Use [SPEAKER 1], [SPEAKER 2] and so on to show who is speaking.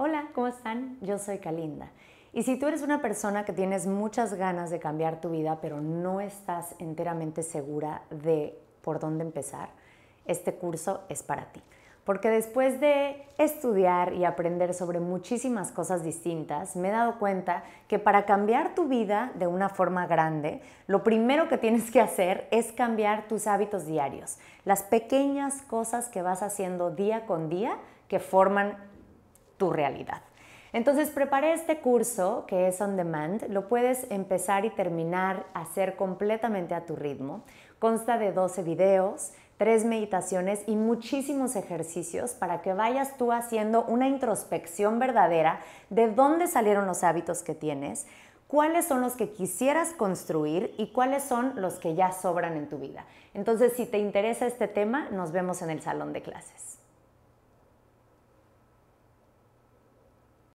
[SPEAKER 1] Hola, ¿cómo están? Yo soy
[SPEAKER 2] Kalinda. Y si tú eres una persona que tienes muchas ganas de cambiar tu vida, pero no estás enteramente segura de por dónde empezar, este curso es para ti. Porque después de estudiar y aprender sobre muchísimas cosas distintas, me he dado cuenta que para cambiar tu vida de una forma grande, lo primero que tienes que hacer es cambiar tus hábitos diarios, las pequeñas cosas que vas haciendo día con día que forman tu realidad. Entonces preparé este curso que es on demand, lo puedes empezar y terminar a hacer completamente a tu ritmo. Consta de 12 videos, tres meditaciones y muchísimos ejercicios para que vayas tú haciendo una introspección verdadera de dónde salieron los hábitos que tienes, cuáles son los que quisieras construir y cuáles son los que ya sobran en tu vida. Entonces, si te interesa este tema, nos vemos en el salón de clases.